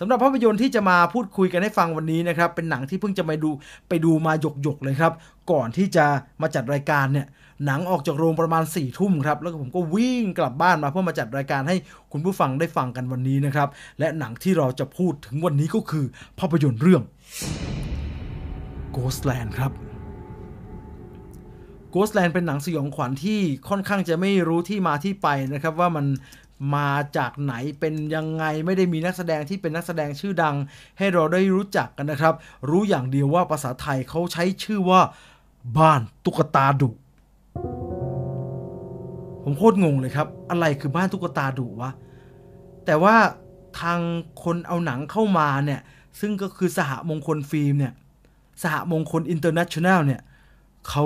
สำหรับภาพยนตร์ที่จะมาพูดคุยกันให้ฟังวันนี้นะครับ เป็นหนังที่เพิ่งจะไปดูไปดูมาหยกหยกเลยครับ ก่อนที่จะมาจัดรายการเนี่ยหนังออกจากโรงประมาณ4ี่ทุ่มครับแล้วผมก็วิ่งกลับบ้านมาเพื่อมาจัดรายการให้คุณผู้ฟังได้ฟังกันวันนี้นะครับและหนังที่เราจะพูดถึงวันนี้ก็คือภาพยนตร์เรื่อง Ghostland ครับ Ghostland เป็นหนังสยองขวัญที่ค่อนข้างจะไม่รู้ที่มาที่ไปนะครับว่ามันมาจากไหนเป็นยังไงไม่ได้มีนักแสดงที่เป็นนักแสดงชื่อดังให้เราได้รู้จักกันนะครับ รู้อย่างเดียวว่าภาษาไทยเขาใช้ชื่อว่า บ้านตุ๊กตาดุผมโคตรงงเลยครับ อะไรคือบ้านตุ๊กตาดุวะ แต่ว่าทางคนเอาหนังเข้ามาเนี่ย ซึ่งก็คือสหมงคลฟิล์มเนี่ย สหมงคลอินเตอร์เนชั่นแนลเนี่ยเขา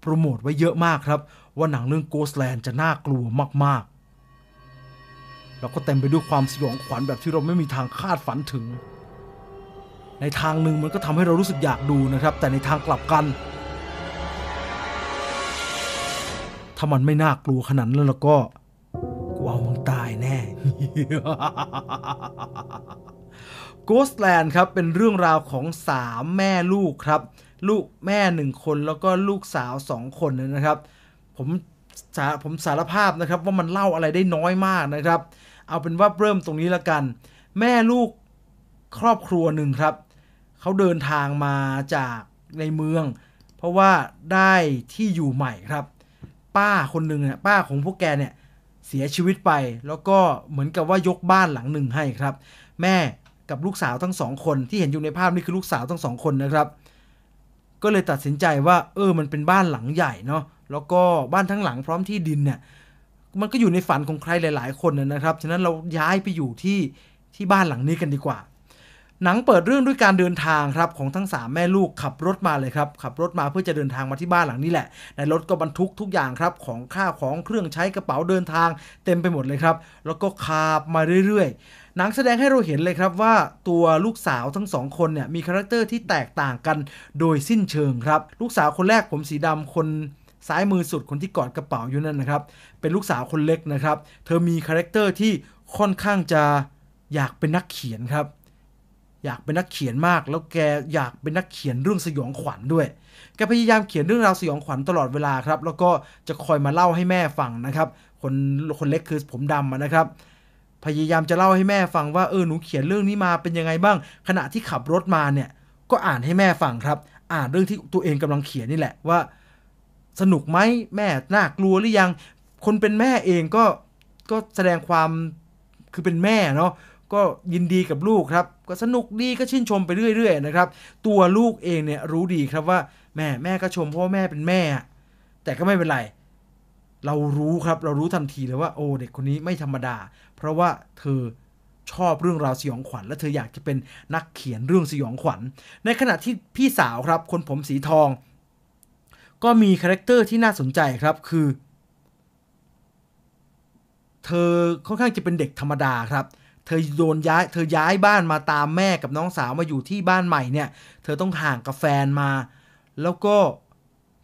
โปรโมทไว้เยอะมากครับว่าหนังเรื่อง Ghostland จะน่ากลัวมากแล้วก็เต็มไปด้วยความสยองขวัญแบบที่เราไม่มีทางคาดฝันถึง ในทางหนึ่งมันก็ทำให้เรารู้สึกอยากดูนะครับ แต่ในทางกลับกัน ถ้ามันไม่น่ากลัวขนาดนั้นแล้วก็กูเอามึงตายแน่ Ghostland ครับเป็นเรื่องราวของสามแม่ลูกครับ ลูกแม่หนึ่งคนแล้วก็ลูกสาวสองคนนะครับ ผมผมสารภาพนะครับว่ามันเล่าอะไรได้น้อยมากนะครับ เอาเป็นว่าเริ่มตรงนี้ละกัน แม่ลูกครอบครัวหนึ่งครับ เขาเดินทางมาจากในเมือง เพราะว่าได้ที่อยู่ใหม่ครับ ป้าคนหนึ่งเนี่ยป้าของพวกแกเนี่ย เสียชีวิตไปแล้วก็เหมือนกับว่ายกบ้านหลังหนึ่งให้ครับ แม่กับลูกสาวทั้งสองคนที่เห็นอยู่ในภาพนี่คือลูกสาวทั้งสองคนนะครับ ก็เลยตัดสินใจว่า เออมันเป็นบ้านหลังใหญ่เนาะแล้วก็บ้านทั้งหลังพร้อมที่ดินเนี่ยมันก็อยู่ในฝันของใครหลายๆคนนะครับฉะนั้นเราย้ายไปอยู่ที่ที่บ้านหลังนี้กันดีกว่า หนังเปิดเรื่องด้วยการเดินทางครับของทั้ง3แม่ลูกขับรถมาเลยครับ ขับรถมาเพื่อจะเดินทางมาที่บ้านหลังนี้แหละ ในรถก็บรรทุกทุกอย่างครับของข้าวของเครื่องใช้กระเป๋าเดินทาง เต็มไปหมดเลยครับ แล้วก็ขับมาเรื่อยๆ หนังแสดงให้เราเห็นเลยครับว่า ตัวลูกสาวทั้งสองคนเนี่ยมีคาแรคเตอร์ที่แตกต่างกันโดยสิ้นเชิงครับลูกสาวคนแรกผมสีดำคนซ้ายมือสุดคนที่กอดกระเป๋าอยู่นั่นนะครับ เป็นลูกสาวคนเล็กนะครับ เธอมีคาแรคเตอร์ที่ค่อนข้างจะอยากเป็นนักเขียนครับ อยากเป็นนักเขียนมาก แล้วแกอยากเป็นนักเขียนเรื่องสยองขวัญด้วยแกพยายามเขียนเรื่องราวสยองขวัญตลอดเวลาครับ แล้วก็จะคอยมาเล่าให้แม่ฟังนะครับ คนคนเล็กคือผมดำนะครับ พยายามจะเล่าให้แม่ฟังว่าเออหนูเขียนเรื่องนี้มาเป็นยังไงบ้าง ขณะที่ขับรถมาเนี่ยก็อ่านให้แม่ฟังครับ อ่านเรื่องที่ตัวเองกำลังเขียนนี่แหละว่าสนุกไหมแม่น่ากลัวหรือยัง คนเป็นแม่เองก็ก็แสดงความคือเป็นแม่เนาะก็ยินดีกับลูกครับก็สนุกดีก็ชื่นชมไปเรื่อยๆนะครับ ตัวลูกเองเนี่ยรู้ดีครับว่าแม่แม่ก็ชมเพราะแม่เป็นแม่แต่ก็ไม่เป็นไร เรารู้ครับเรารู้ทันทีเลยว่าโอ้เด็กคนนี้ไม่ธรรมดา เพราะว่าเธอชอบเรื่องราวสยองขวัญและเธออยากจะเป็นนักเขียนเรื่องสยองขวัญ ในขณะที่พี่สาวครับ คนผมสีทองก็มีคาแรคเตอร์ที่น่าสนใจครับคือ เธอค่อนข้างจะเป็นเด็กธรรมดาครับเธอโดนย้ายเธอย้ายบ้านมาตามแม่กับน้องสาวมาอยู่ที่บ้านใหม่เนี่ย เธอต้องห่างกับแฟนมา แล้วก็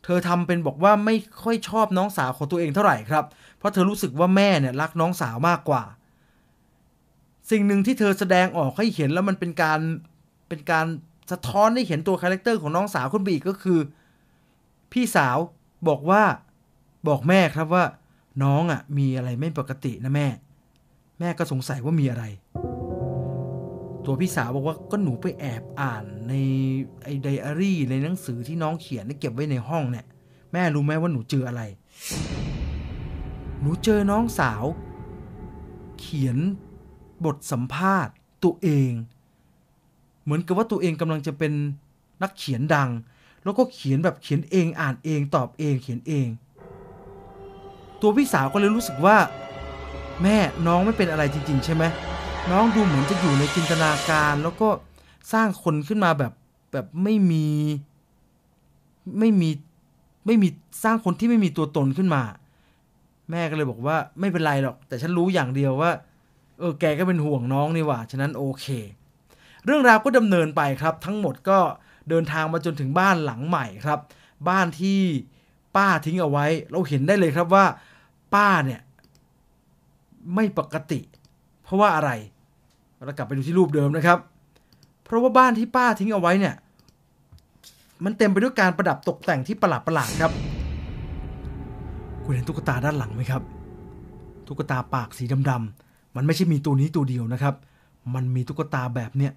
เธอทำเป็นบอกว่าไม่ค่อยชอบน้องสาวของตัวเองเท่าไหร่ครับ เพราะเธอรู้สึกว่าแม่เนี่ยรักน้องสาวมากกว่า สิ่งหนึ่งที่เธอแสดงออกให้เห็นแล้วมันเป็นการเป็นการสะท้อนให้เห็นตัวคาแรคเตอร์ของน้องสาวคุณบีก็คือเพี่สาวบอกว่าบอกแม่ครับว่า น้องอะ่ะมีอะไรไม่ปกตินะแม่ แม่ก็สงสัยว่ามีอะไร ตัวพี่สาวบอกว่าก็หนูไปแอบอ่านในไอไดอารี่ ในหนังสือที่น้องเขียนเก็บไว้ในห้องเนี่ยแม่รู้ไหมว่าหนูเจออะไรหนูเจอน้องสาว เขียนบทสัมภาษณ์ตัวเอง เหมือนกับว่าตัวเองกำลังจะเป็นนักเขียนดังแล้วก็เขียนแบบเขียนเองอ่านเองตอบเอง เขียนเอง ตัวพี่สาวก็เลยรู้สึกว่า แม่น้องไม่เป็นอะไรจริง ๆ ใช่ไหมน้องดูเหมือนจะอยู่ในจินตนาการ แล้วก็สร้างคนขึ้นมาแบบแบบไม่มี ไม่มีไม่มีสร้างคนที่ไม่มีตัวตนขึ้นมา แม่ก็เลยบอกว่าไม่เป็นไรหรอก แต่ฉันรู้อย่างเดียวว่า เออแกก็เป็นห่วงน้องนี่หว่าฉะนั้นโอเค เรื่องราวก็ดำเนินไปครับ ทั้งหมดก็เดินทางมาจนถึงบ้านหลังใหม่ครับ บ้านที่ป้าทิ้งเอาไว้ เราเห็นได้เลยครับว่า ป้าเนี่ย ไม่ปกติ เพราะว่าอะไรเรากลับไปดูที่รูปเดิมนะครับ เพราะว่าบ้านที่ป้าทิ้งเอาไว้เนี่ย มันเต็มไปด้วยการประดับตกแต่งที่ประหลาดประหลาดครับคุณเห็นตุ๊กตาด้านหลังไหมครับตุ๊กตาปากสีดำๆ มันไม่ใช่มีตัวนี้ตัวเดียวนะครับ มันมีตุ๊กตาแบบเนี้ย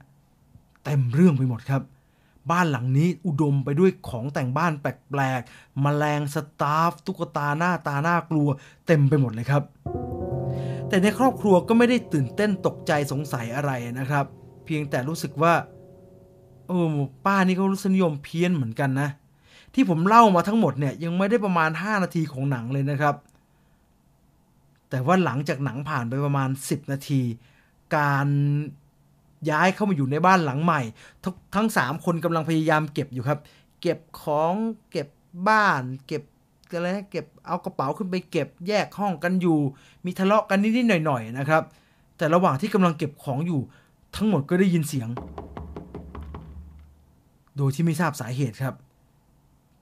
เต็มเรื่องไปหมดครับบ้านหลังนี้อุดมไปด้วยของแต่งบ้านแปลกๆมแมลง สตาฟตุ๊กตาหน้าตาหน้ากลัว เต็มไปหมดเลยครับ แต่ในครอบครัวก็ไม่ได้ตื่นเต้นตกใจสงสัยอะไรนะครับ เพียงแต่รู้สึกว่าเออป้านี่ก็รู้สนิยมเพี้ยนเหมือนกันนะ ที่ผมเล่ามาทั้งหมดเนี่ยยังไม่ได้ประมาณ 5 นาทีของหนังเลยนะครับ แต่ว่าหลังจากหนังผ่านไปประมาณ 10 นาที การย้ายเข้ามาอยู่ในบ้านหลังใหม่ ทั้ง 3 คนกำลังพยายามเก็บอยู่ครับ เก็บของเก็บบ้าน เก็บอะไรนะเก็บเอากระเป๋าขึ้นไปเก็บ แยกห้องกันอยู่ มีทะเลาะกันนิดๆหน่อยๆนะครับ แต่ระหว่างที่กำลังเก็บของอยู่ ทั้งหมดก็ได้ยินเสียง โดยที่ไม่ทราบสาเหตุครับ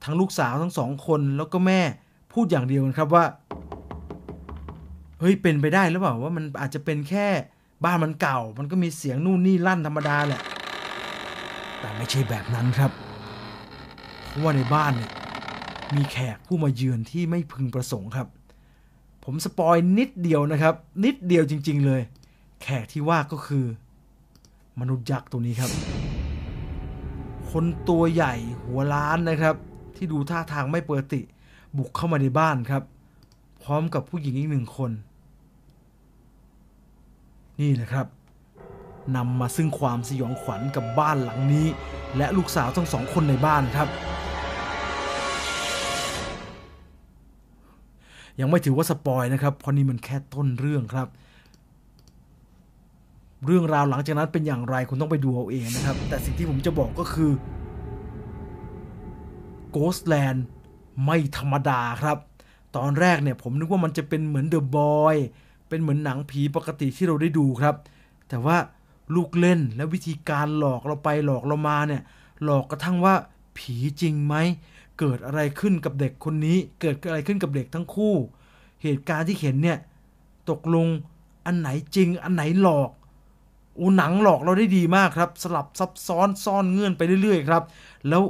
ทั้งลูกสาวทั้งสองคนแล้วก็แม่พูดอย่างเดียวกันครับว่าเฮ้ยเป็นไปได้หรือเปล่าว่ามันอาจจะเป็นแค่บ้านมันเก่า มันก็มีเสียงนู่นนี่ลั่นธรรมดาแหละ แต่ไม่ใช่แบบนั้นครับเพราะว่าในบ้านเนี่ยมีแขกผู้มาเยือนที่ไม่พึงประสงค์ครับ ผมสปอยนิดเดียวนะครับ นิดเดียวจริง ๆเลย แขกที่ว่าก็คือมนุษย์ยักษ์ตัวนี้ครับ คนตัวใหญ่หัวล้านนะครับ ที่ดูท่าทางไม่ปกติ บุกเข้ามาในบ้านครับ พร้อมกับผู้หญิงอีกหนึ่งคนนี่แหละครับนำมาซึ่งความสยองขวัญกับบ้านหลังนี้ และลูกสาวทั้งสองคนในบ้านครับ ยังไม่ถือว่าสปอยนะครับ เพราะนี่มันแค่ต้นเรื่องครับ เรื่องราวหลังจากนั้นเป็นอย่างไร คุณต้องไปดูเอาเองนะครับ แต่สิ่งที่ผมจะบอกก็คือ Ghostland ไม่ธรรมดาครับ ตอนแรกเนี่ยผมนึกว่ามันจะเป็นเหมือน The Boy เป็นเหมือนหนังผีปกติที่เราได้ดูครับ แต่ว่าลูกเล่นและวิธีการหลอกเราไปหลอกเรามาเนี่ย หลอกกระทั่งว่าผีจริงไหม เกิดอะไรขึ้นกับเด็กคนนี้ เกิดอะไรขึ้นกับเด็กทั้งคู่ เหตุการณ์ที่เห็นเนี่ย ตกลงอันไหนจริงอันไหนหลอก โอ้ หนังหลอกเราได้ดีมากครับ สลับซับซ้อนซ่อนเงื่อนไปเรื่อยๆครับ แล้ว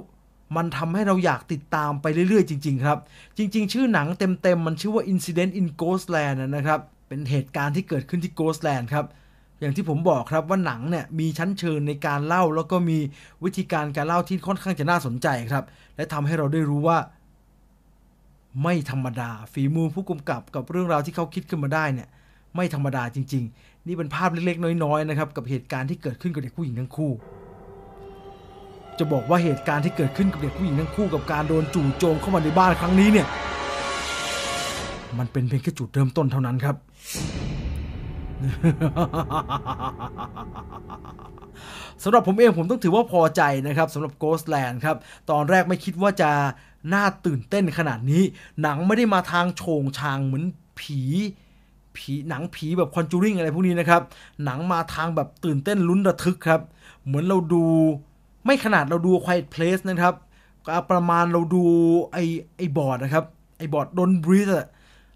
มันทำให้เราอยากติดตามไปเรื่อยๆจริงๆครับ จริงๆ ชื่อหนังเต็มๆมันชื่อว่า Incident in Ghostland นะครับเป็นเหตุการณ์ที่เกิดขึ้นที่โกสแลนด์ครับ อย่างที่ผมบอกครับว่าหนังเนี่ย มีชั้นเชิงในการเล่าแล้วก็มีวิธีการการเล่าที่ค่อนข้างจะน่าสนใจครับ และทำให้เราได้รู้ว่า ไม่ธรรมดาฝีมือผู้กำกับกับเรื่องราวที่เขาคิดขึ้นมาได้เนี่ย ไม่ธรรมดาจริง ๆ นี่เป็นภาพเล็กๆน้อย ๆนะครับกับเหตุการณ์ที่เกิดขึ้นกับเด็กผู้หญิงทั้งคู่ จะบอกว่าเหตุการณ์ที่เกิดขึ้นกับเด็กผู้หญิงทั้งคู่กับการโดนจู่โจมเข้ามาในบ้านครั้งนี้เนี่ยมันเป็นเพียงแค่จุดเริ่มต้นเท่านั้นครับสำหรับผมเองผมต้องถือว่าพอใจนะครับสำหรับ Ghostland ครับ ตอนแรกไม่คิดว่าจะน่าตื่นเต้นขนาดนี้ หนังไม่ได้มาทางโฉงชางเหมือนผี ผีหนังผีแบบคอนจูริงอะไรพวกนี้นะครับ หนังมาทางแบบตื่นเต้นลุ้นระทึกครับ เหมือนเราดูไม่ขนาดเราดู Quiet Place นะครับประมาณเราดูไอไอบอร์ดนะครับไอบอร์ดโดนบริสอะ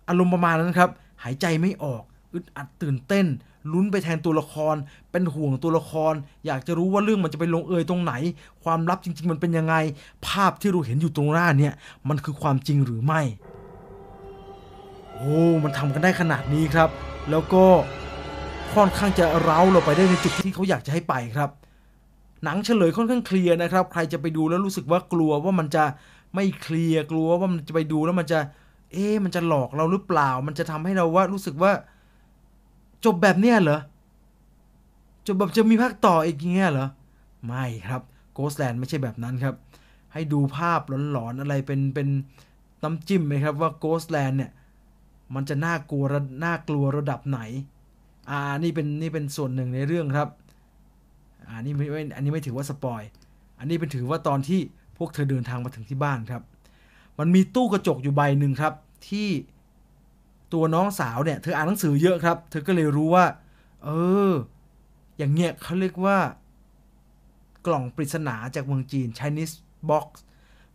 อารมณ์ประมาณนั้นครับ หายใจไม่ออก อึดอัดตื่นเต้น ลุ้นไปแทนตัวละคร เป็นห่วงตัวละคร อยากจะรู้ว่าเรื่องมันจะไปลงเอยตรงไหน ความลับจริงๆมันเป็นยังไง ภาพที่เราเห็นอยู่ตรงหน้าเนี่ย มันคือความจริงหรือไม่ โอ้ มันทำกันได้ขนาดนี้ครับ แล้วก็ ค่อนข้างจะเร้าเราไปได้ในจุดที่เขาอยากจะให้ไปครับ หนังเฉลยค่อนข้างเคลียร์นะครับ ใครจะไปดูแล้วรู้สึกว่ากลัวว่ามันจะไม่เคลียร์ กลัวว่ามันจะไปดูแล้วมันจะเอ๊มันจะหลอกเราหรือเปล่า มันจะทำให้เราว่ารู้สึกว่า จบแบบเนี้ยเหรอ จบแบบจะมีภาคต่ออีกเงี้ยเหรอ ไม่ครับโกสแลนด์ไม่ใช่แบบนั้นครับ ให้ดูภาพหลอนๆอะไรเป็นเป็นน้ำจิ้มไหมครับว่าโกสแลนด์เนี่ย มันจะน่ากลัวน่ากลัวระดับไหน อ่านี่เป็นนี่เป็นส่วนหนึ่งในเรื่องครับ อ่านี่ไม่ อันนี้ไม่ถือว่าสปอยอันนี้เป็นถือว่าตอนที่พวกเธอเดินทางมาถึงที่บ้านครับมันมีตู้กระจกอยู่ใบหนึ่งครับ ที่ตัวน้องสาวเนี่ยเธออ่านหนังสือเยอะครับ เธอก็เลยรู้ว่า เออ อย่างเงี้ยเขาเรียกว่า กล่องปริศนาจากเมืองจีน Chinese box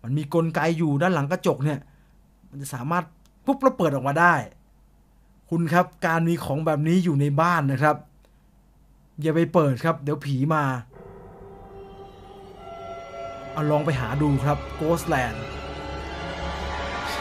มันมีกลไกอยู่ด้านหลังกระจกเนี่ย มันจะสามารถปุ๊บแล้วเปิดออกมาได้ คุณครับการมีของแบบนี้อยู่ในบ้านนะครับ อย่าไปเปิดครับ เดี๋ยวผีมา เอาลองไปหาดูครับ Ghostland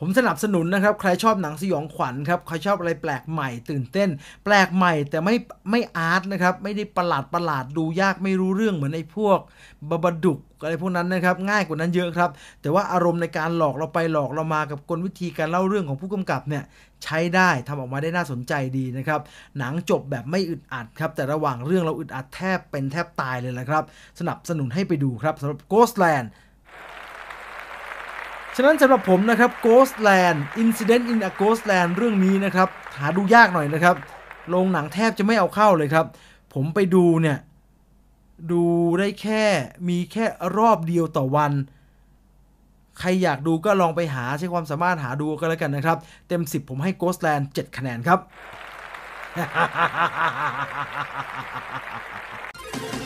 ผมสนับสนุนนะครับใครชอบหนังสยองขวัญครับใครชอบอะไรแปลกใหม่ตื่นเต้น แปลกใหม่แต่ไม่ไม่อาร์ตนะครับไม่ได้ประหลาดประหลาดดูยากไม่รู้เรื่องเหมือนไอ้พวกบาบดุกอะไรพวกนั้นนะครับง่ายกว่านั้นเยอะครับ แต่ว่าอารมณ์ในการหลอกเราไปหลอกเรามากับกลวิธีการเล่าเรื่องของผู้กำกับเนี่ยใช้ได้ทำออกมาได้น่าสนใจดีนะครับหนังจบแบบไม่อึดอัดครับแต่ระหว่างเรื่องเราอึดอัดแทบเป็นแทบตายเลยแหละครับสนับสนุนให้ไปดูครับสำหรับ Ghostland ฉะนั้นสำหรับผมนะครับ Ghostland Incident in a Ghostland เรื่องนี้นะครับ หาดูยากหน่อยนะครับโรงหนังแทบจะไม่เอาเข้าเลยครับ ผมไปดูเนี่ย ดูได้แค่มีแค่รอบเดียวต่อวัน ใครอยากดูก็ลองไปหาใช้ความสามารถหาดูกันแล้วกันนะครับ เต็ม10ผมให้ Ghostland 7 คะแนนครับ